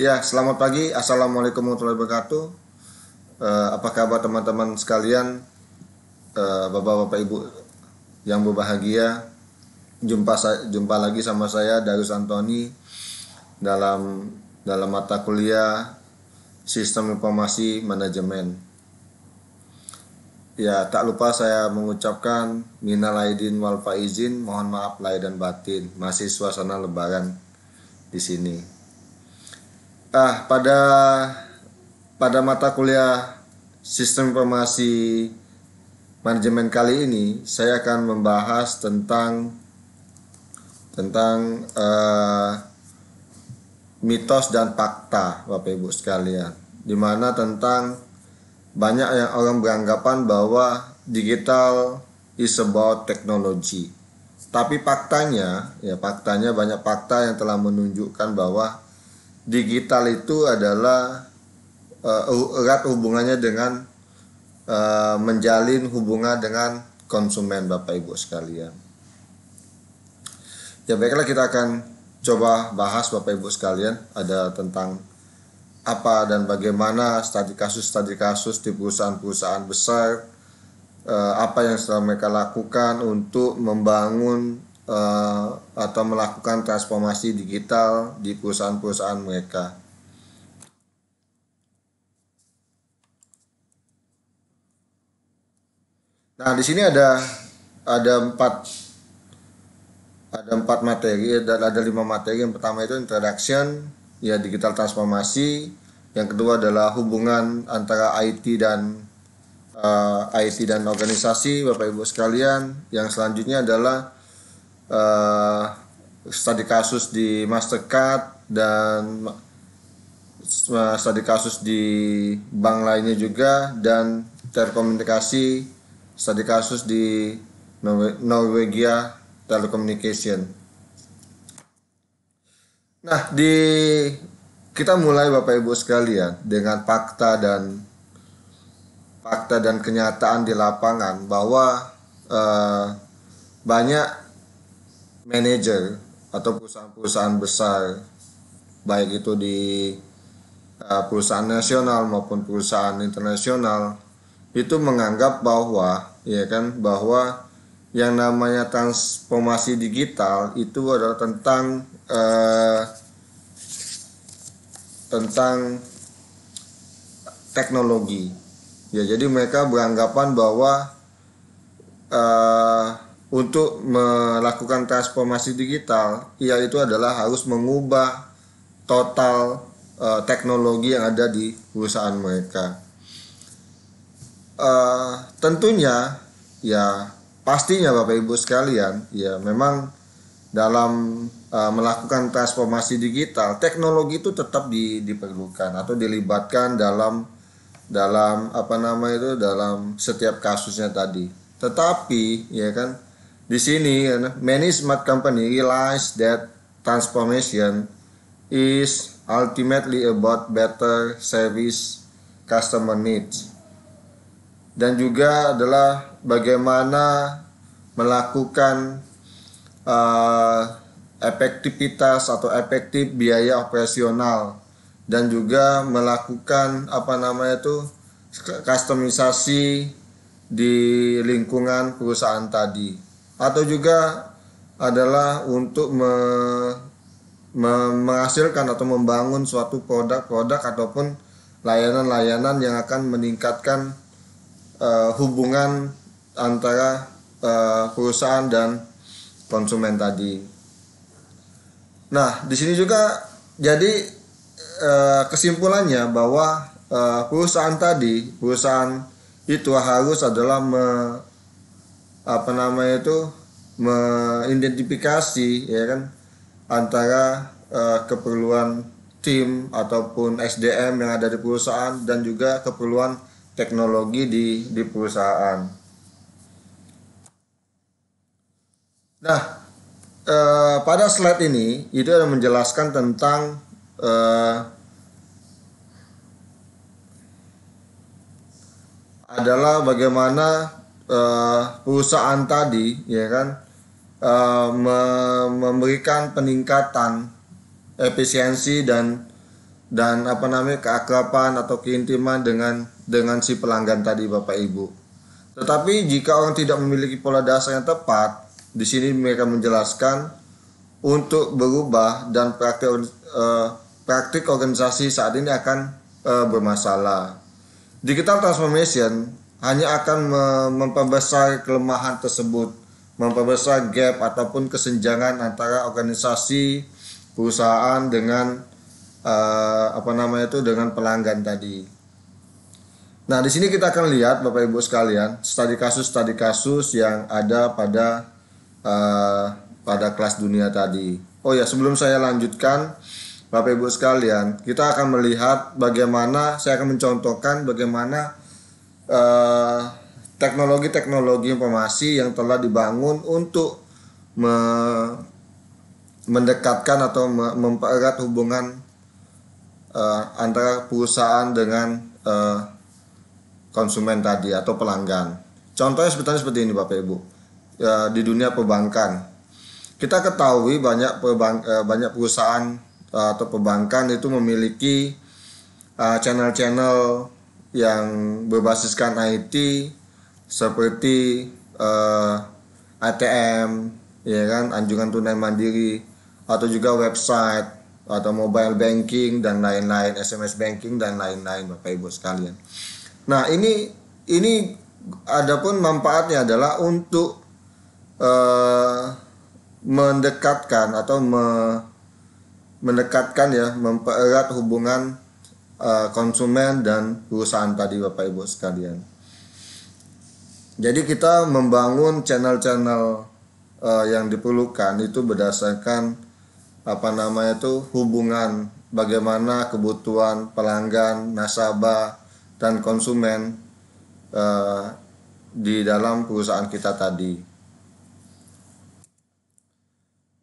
Ya, selamat pagi. Assalamualaikum warahmatullahi wabarakatuh. Uh, apa kabar teman-teman sekalian? Uh, Bapak-bapak Ibu yang berbahagia, jumpa jumpa lagi sama saya Darus Antoni dalam dalam mata kuliah Sistem Informasi Manajemen. Ya, tak lupa saya mengucapkan minal aidin wal faizin, mohon maaf lahir dan batin, masih suasana lebaran di sini ah pada pada mata kuliah sistem informasi manajemen kali ini saya akan membahas tentang tentang uh, mitos dan fakta Bapak Ibu sekalian dimana tentang banyak yang orang beranggapan bahwa digital is about technology tapi faktanya ya faktanya banyak fakta yang telah menunjukkan bahwa digital itu adalah uh, erat hubungannya dengan uh, menjalin hubungan dengan konsumen Bapak Ibu sekalian. Ya baiklah kita akan coba bahas Bapak Ibu sekalian ada tentang apa dan bagaimana studi kasus-studi kasus di perusahaan-perusahaan besar eh, apa yang sudah mereka lakukan untuk membangun Eh, atau melakukan transformasi digital di perusahaan-perusahaan mereka. Nah, di sini ada ada empat ada empat materi dan ada lima materi. Yang pertama itu introduction, ya digital transformasi. Yang kedua adalah hubungan antara IT dan uh, eh, IT dan organisasi, Bapak Ibu sekalian. Yang selanjutnya adalah uh, studi kasus di Mastercard dan eh, studi kasus di bank lainnya juga dan telekomunikasi studi kasus di Norwegia Telecommunication. Nah, di kita mulai Bapak Ibu sekalian dengan fakta dan fakta dan kenyataan di lapangan bahwa eh, banyak manager atau perusahaan-perusahaan besar baik itu di uh, perusahaan nasional maupun perusahaan internasional itu menganggap bahwa ya kan bahwa yang namanya transformasi digital itu adalah tentang uh, tentang teknologi ya jadi mereka beranggapan bahwa uh, untuk melakukan transformasi digital yaitu adalah harus mengubah total uh, teknologi yang ada di perusahaan mereka. Uh, tentunya ya pastinya Bapak Ibu sekalian ya memang dalam uh, melakukan transformasi digital teknologi itu tetap di, diperlukan atau dilibatkan dalam dalam apa nama itu dalam setiap kasusnya tadi. Tetapi ya kan di sini many smart company realize that transformation is ultimately about better service customer needs dan juga adalah bagaimana melakukan uh, efektivitas atau efektif biaya operasional dan juga melakukan apa namanya itu customisasi di lingkungan perusahaan tadi atau juga adalah untuk me, me, menghasilkan atau membangun suatu produk-produk ataupun layanan-layanan yang akan meningkatkan uh, hubungan antara uh, perusahaan dan konsumen tadi. Nah, di sini juga jadi uh, kesimpulannya bahwa uh, perusahaan tadi, perusahaan itu harus adalah me, apa namanya itu mengidentifikasi ya kan antara uh, keperluan tim ataupun SDM yang ada di perusahaan dan juga keperluan teknologi di di perusahaan. Nah, e, pada slide ini itu ada menjelaskan tentang e, adalah bagaimana Eh, perusahaan tadi ya kan uh, me memberikan peningkatan efisiensi dan dan apa namanya keakraban atau keintiman dengan dengan si pelanggan tadi Bapak Ibu. Tetapi jika orang tidak memiliki pola dasar yang tepat, di sini mereka menjelaskan untuk berubah dan praktik eh, praktik organisasi saat ini akan eh, bermasalah. Digital transformation hanya akan memperbesar kelemahan tersebut, memperbesar gap ataupun kesenjangan antara organisasi perusahaan dengan uh, apa namanya itu dengan pelanggan tadi. Nah, di sini kita akan lihat Bapak Ibu sekalian, studi kasus-studi kasus yang ada pada uh, pada kelas dunia tadi. Oh ya, sebelum saya lanjutkan, Bapak Ibu sekalian, kita akan melihat bagaimana saya akan mencontohkan bagaimana Eh, teknologi-teknologi uh, informasi yang telah dibangun untuk me mendekatkan atau me mempererat hubungan uh, antara perusahaan dengan uh, konsumen tadi atau pelanggan. Contohnya sebetulnya seperti ini Bapak Ibu uh, di dunia perbankan. Kita ketahui banyak perbank uh, banyak perusahaan uh, atau perbankan itu memiliki channel-channel channel -channel yang berbasiskan IT seperti uh, eh, ATM, ya kan, anjungan tunai mandiri atau juga website atau mobile banking dan lain-lain, SMS banking dan lain-lain Bapak Ibu sekalian. Nah, ini ini adapun manfaatnya adalah untuk uh, mendekatkan atau me, mendekatkan ya, mempererat hubungan Eh, konsumen dan perusahaan tadi Bapak Ibu sekalian. Jadi kita membangun channel-channel uh, yang diperlukan itu berdasarkan apa namanya itu hubungan bagaimana kebutuhan pelanggan, nasabah dan konsumen uh, di dalam perusahaan kita tadi.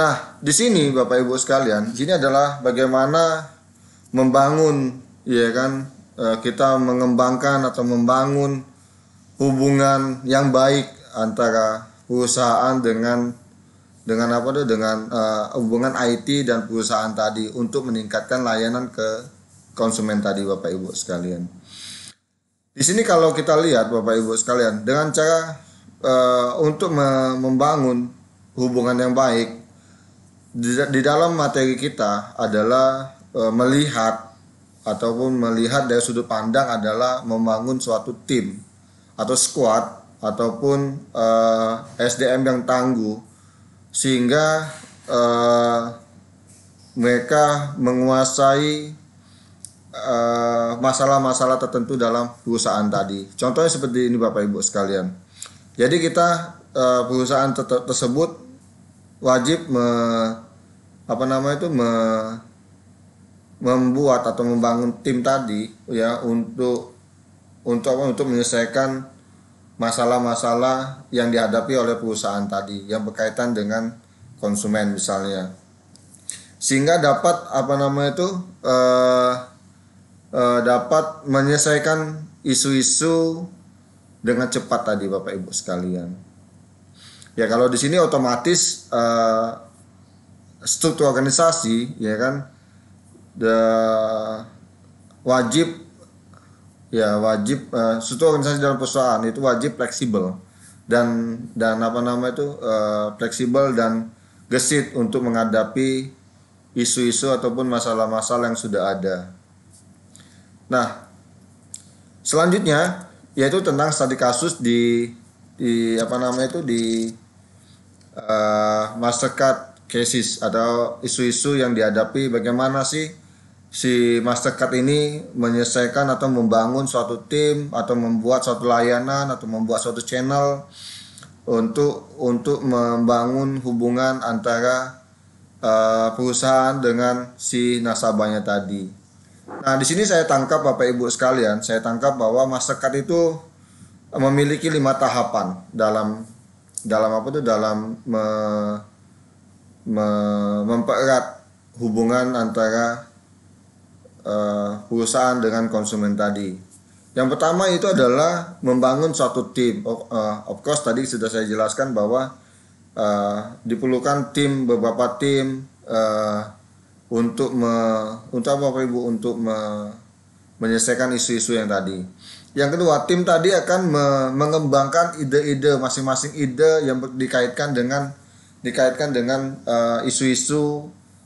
Nah, di sini Bapak Ibu sekalian, di sini adalah bagaimana membangun ya kan e, kita mengembangkan atau membangun hubungan yang baik antara perusahaan dengan dengan apa tuh dengan uh, hubungan IT dan perusahaan tadi untuk meningkatkan layanan ke konsumen tadi Bapak Ibu sekalian. Di sini kalau kita lihat Bapak Ibu sekalian dengan cara uh, untuk membangun hubungan yang baik di, di dalam materi kita adalah uh, melihat ataupun melihat dari sudut pandang adalah membangun suatu tim atau squad ataupun uh, eh, SDM yang tangguh sehingga uh, mereka menguasai eh, masalah-masalah uh, tertentu dalam perusahaan tadi. Contohnya seperti ini Bapak Ibu sekalian. Jadi kita uh, perusahaan ter tersebut wajib me, apa nama itu me membuat atau membangun tim tadi ya untuk untuk apa untuk menyelesaikan masalah-masalah yang dihadapi oleh perusahaan tadi yang berkaitan dengan konsumen misalnya sehingga dapat apa namanya itu uh, uh, dapat menyelesaikan isu-isu dengan cepat tadi bapak ibu sekalian ya kalau di sini otomatis uh, struktur organisasi ya kan the wajib ya wajib uh, eh, suatu organisasi dalam perusahaan itu wajib fleksibel dan dan apa nama itu uh, fleksibel dan gesit untuk menghadapi isu-isu ataupun masalah-masalah yang sudah ada. Nah, selanjutnya yaitu tentang studi kasus di di apa namanya itu di uh, Mastercard cases atau isu-isu yang dihadapi bagaimana sih si Mastercard ini menyelesaikan atau membangun suatu tim atau membuat suatu layanan atau membuat suatu channel untuk untuk membangun hubungan antara uh, perusahaan dengan si nasabahnya tadi. Nah, di sini saya tangkap Bapak Ibu sekalian, saya tangkap bahwa Mastercard itu memiliki lima tahapan dalam dalam apa itu dalam me, me, mempererat hubungan antara uh, perusahaan dengan konsumen tadi. Yang pertama itu adalah membangun suatu tim. Of, uh, eh, of course tadi sudah saya jelaskan bahwa uh, diperlukan tim beberapa tim uh, untuk me, untuk apa ibu untuk me, menyelesaikan isu-isu yang tadi. Yang kedua, tim tadi akan me mengembangkan ide-ide masing-masing ide yang dikaitkan dengan dikaitkan dengan isu-isu uh, isu -isu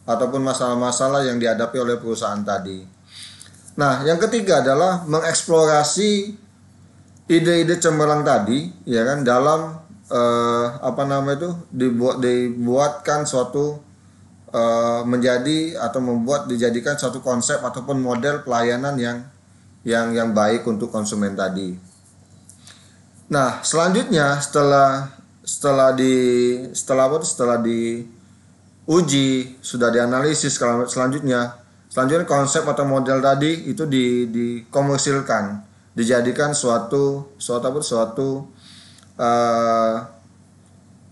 ataupun masalah-masalah yang dihadapi oleh perusahaan tadi. Nah, yang ketiga adalah mengeksplorasi ide-ide cemerlang tadi, ya kan dalam eh, apa nama itu dibuat dibuatkan suatu eh, menjadi atau membuat dijadikan suatu konsep ataupun model pelayanan yang yang yang baik untuk konsumen tadi. Nah, selanjutnya setelah setelah di setelah apa setelah di uji sudah dianalisis kalau selanjutnya. Selanjutnya konsep atau model tadi itu di dikomersilkan, dijadikan suatu suatu apa suatu uh,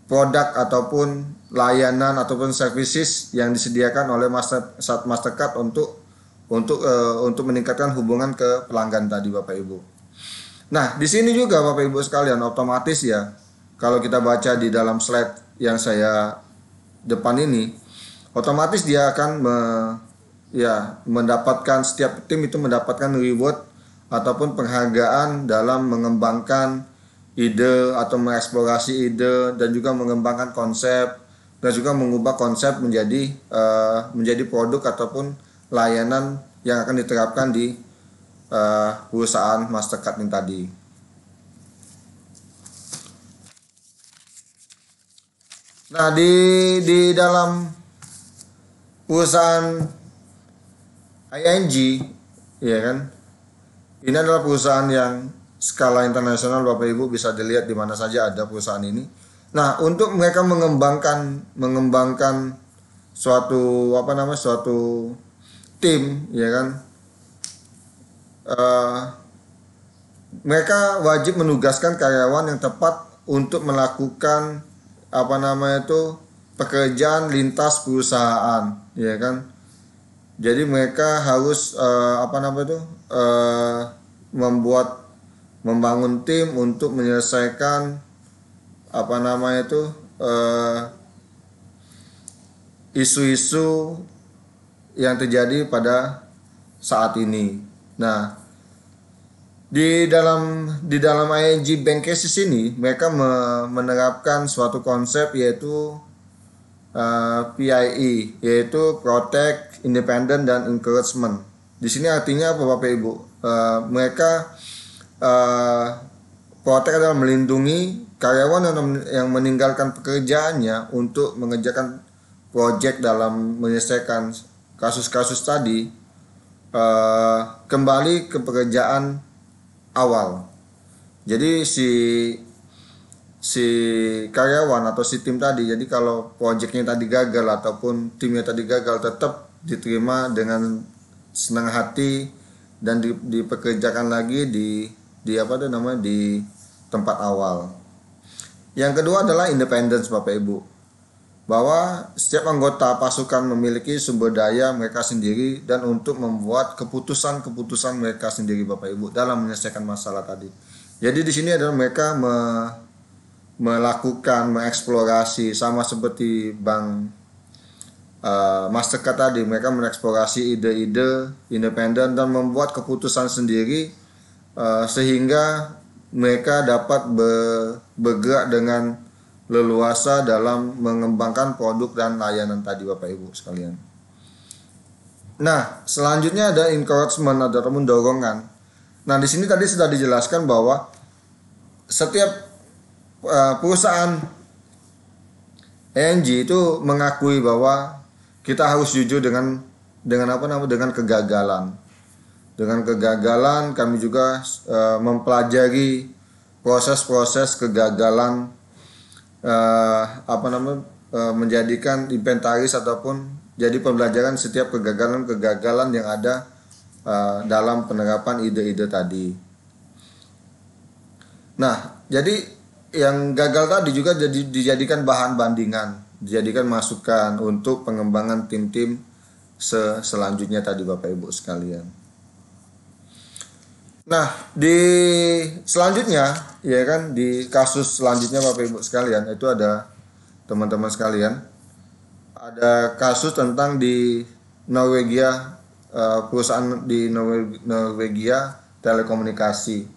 produk ataupun layanan ataupun services yang disediakan oleh master saat Mastercard untuk untuk uh, untuk meningkatkan hubungan ke pelanggan tadi Bapak Ibu. Nah, di sini juga Bapak Ibu sekalian otomatis ya kalau kita baca di dalam slide yang saya depan ini otomatis dia akan me, ya mendapatkan setiap tim itu mendapatkan reward ataupun penghargaan dalam mengembangkan ide atau mengeksplorasi ide dan juga mengembangkan konsep dan juga mengubah konsep menjadi uh, menjadi produk ataupun layanan yang akan diterapkan di uh, perusahaan Mastercard ini tadi. Nah di di dalam perusahaan ING ya kan ini adalah perusahaan yang skala internasional Bapak Ibu bisa dilihat di mana saja ada perusahaan ini. Nah untuk mereka mengembangkan mengembangkan suatu apa nama suatu tim ya kan uh, mereka wajib menugaskan karyawan yang tepat untuk melakukan apa namanya itu pekerjaan lintas perusahaan ya kan jadi mereka harus uh, apa namanya itu uh, membuat membangun tim untuk menyelesaikan apa namanya itu isu eh, isu-isu yang terjadi pada saat ini nah di dalam di dalam ING Bank Cases ini mereka me menerapkan suatu konsep yaitu uh, eh, PIE yaitu Protect, Independent dan Encouragement. Di sini artinya apa Bapak Ibu? Uh, mereka uh, Protect adalah melindungi karyawan yang, meninggalkan pekerjaannya untuk mengerjakan proyek dalam menyelesaikan kasus-kasus tadi uh, kembali ke pekerjaan awal. Jadi si si karyawan atau si tim tadi, jadi kalau proyeknya tadi gagal ataupun timnya tadi gagal tetap diterima dengan senang hati dan di, dipekerjakan lagi di di apa tuh namanya di tempat awal. Yang kedua adalah independence Bapak Ibu bahwa setiap anggota pasukan memiliki sumber daya mereka sendiri dan untuk membuat keputusan-keputusan mereka sendiri Bapak Ibu dalam menyelesaikan masalah tadi. Jadi di sini adalah mereka me melakukan mengeksplorasi sama seperti Bang uh, Mastercard tadi mereka mengeksplorasi ide-ide independen dan membuat keputusan sendiri uh, sehingga mereka dapat be bergerak dengan leluasa dalam mengembangkan produk dan layanan tadi Bapak Ibu sekalian. Nah, selanjutnya ada encouragement atau dorongan. Nah, di sini tadi sudah dijelaskan bahwa setiap uh, perusahaan ENG itu mengakui bahwa kita harus jujur dengan dengan apa namanya dengan kegagalan. Dengan kegagalan kami juga uh, mempelajari proses-proses kegagalan uh, apa namanya uh, menjadikan inventaris ataupun jadi pembelajaran setiap kegagalan-kegagalan yang ada uh, dalam penerapan ide-ide tadi. Nah, jadi yang gagal tadi juga jadi dijadikan bahan bandingan, dijadikan masukan untuk pengembangan tim-tim selanjutnya tadi Bapak Ibu sekalian. Nah, di selanjutnya ya kan di kasus selanjutnya Bapak Ibu sekalian itu ada teman-teman sekalian ada kasus tentang di Norwegia eh, perusahaan di Norwegia telekomunikasi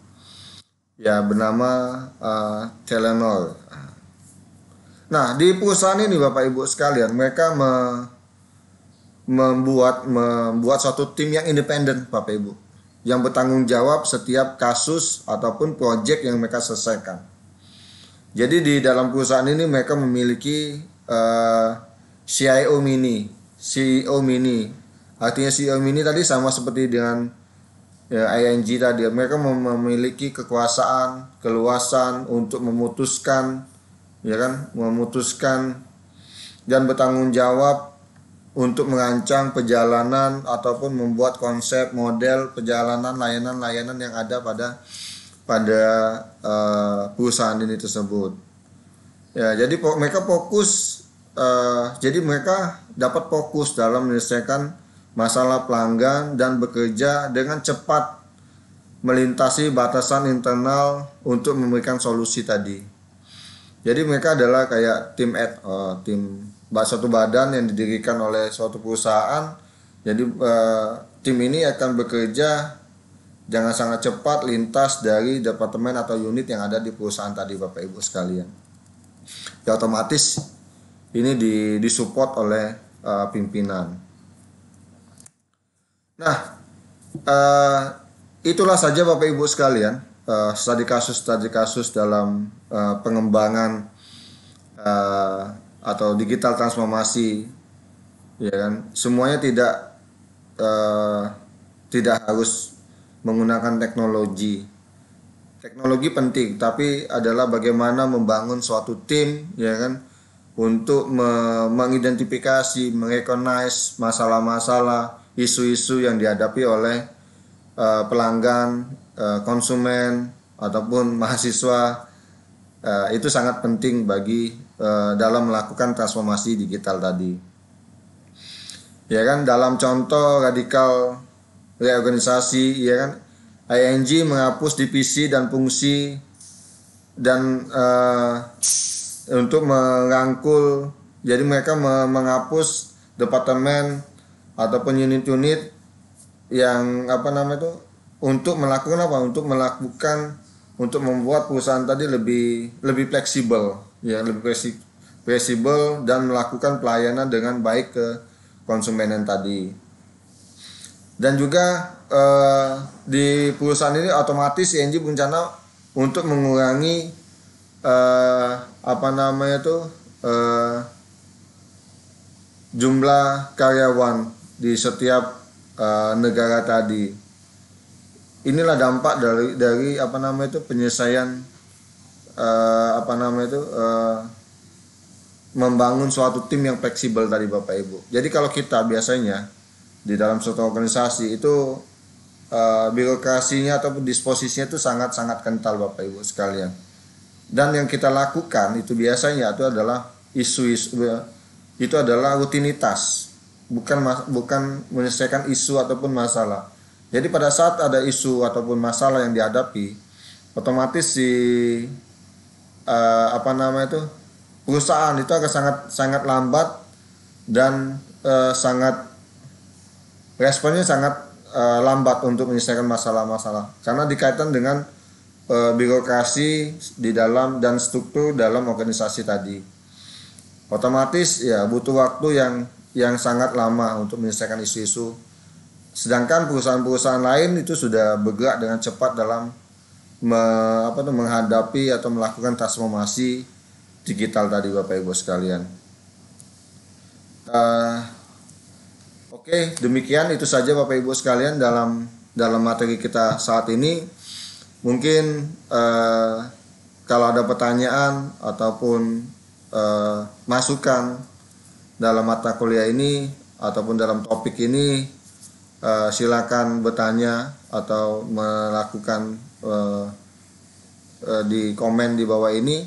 ya bernama uh, Telenor. Nah, di perusahaan ini Bapak Ibu sekalian mereka me membuat membuat suatu tim yang independen Bapak Ibu yang bertanggung jawab setiap kasus ataupun proyek yang mereka selesaikan. Jadi di dalam perusahaan ini mereka memiliki uh, eh, CIO mini, CEO mini. Artinya CEO mini tadi sama seperti dengan ya, ING tadi. Mereka memiliki kekuasaan, keluasan untuk memutuskan, ya kan, memutuskan dan bertanggung jawab untuk merancang perjalanan ataupun membuat konsep model perjalanan layanan-layanan yang ada pada pada uh, perusahaan ini tersebut. Ya, jadi mereka fokus uh, jadi mereka dapat fokus dalam menyelesaikan masalah pelanggan dan bekerja dengan cepat melintasi batasan internal untuk memberikan solusi tadi. Jadi mereka adalah kayak tim ad, uh, eh, tim suatu badan yang didirikan oleh suatu perusahaan jadi eh, tim ini akan bekerja jangan sangat cepat lintas dari departemen atau unit yang ada di perusahaan tadi Bapak Ibu sekalian ya otomatis ini di disupport oleh uh, pimpinan nah uh, itulah saja Bapak Ibu sekalian uh, studi kasus studi kasus dalam uh, pengembangan atau digital transformasi ya kan semuanya tidak uh, tidak harus menggunakan teknologi teknologi penting tapi adalah bagaimana membangun suatu tim ya kan untuk me mengidentifikasi merecognize masalah-masalah isu-isu yang dihadapi oleh uh, pelanggan uh, konsumen ataupun mahasiswa uh, itu sangat penting bagi Eh, dalam melakukan transformasi digital tadi. Ya kan dalam contoh radikal reorganisasi ya kan ING menghapus divisi dan fungsi dan uh, untuk merangkul jadi mereka menghapus departemen ataupun unit-unit yang apa namanya itu untuk melakukan apa untuk melakukan untuk membuat perusahaan tadi lebih lebih fleksibel ya lebih fleksibel dan melakukan pelayanan dengan baik ke konsumen yang tadi. Dan juga eh, di perusahaan ini otomatis CNG berencana untuk mengurangi eh, apa namanya itu eh, jumlah karyawan di setiap eh, negara tadi. Inilah dampak dari dari apa namanya itu penyelesaian uh, apa namanya itu uh, membangun suatu tim yang fleksibel tadi Bapak Ibu. Jadi kalau kita biasanya di dalam suatu organisasi itu uh, birokrasinya ataupun disposisinya itu sangat-sangat kental Bapak Ibu sekalian. Dan yang kita lakukan itu biasanya itu adalah isu-isu itu adalah rutinitas, bukan bukan menyelesaikan isu ataupun masalah. Jadi pada saat ada isu ataupun masalah yang dihadapi, otomatis si uh, apa nama itu perusahaan itu akan sangat sangat lambat dan uh, sangat responnya sangat uh, lambat untuk menyelesaikan masalah-masalah karena dikaitkan dengan uh, birokrasi di dalam dan struktur dalam organisasi tadi otomatis ya butuh waktu yang yang sangat lama untuk menyelesaikan isu-isu sedangkan perusahaan-perusahaan lain itu sudah bergerak dengan cepat dalam me, apa tuh, menghadapi atau melakukan transformasi digital tadi Bapak Ibu sekalian. Uh, Oke, okay, demikian itu saja Bapak Ibu sekalian dalam dalam materi kita saat ini. Mungkin uh, kalau ada pertanyaan ataupun uh, masukan dalam mata kuliah ini ataupun dalam topik ini uh, silakan bertanya atau melakukan uh, uh, di komen di bawah ini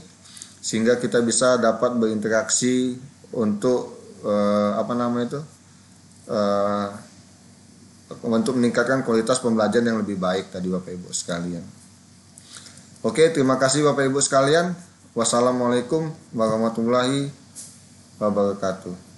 sehingga kita bisa dapat berinteraksi untuk uh, apa namanya itu uh, untuk meningkatkan kualitas pembelajaran yang lebih baik tadi Bapak Ibu sekalian. Oke, terima kasih Bapak Ibu sekalian. Wassalamualaikum warahmatullahi wabarakatuh.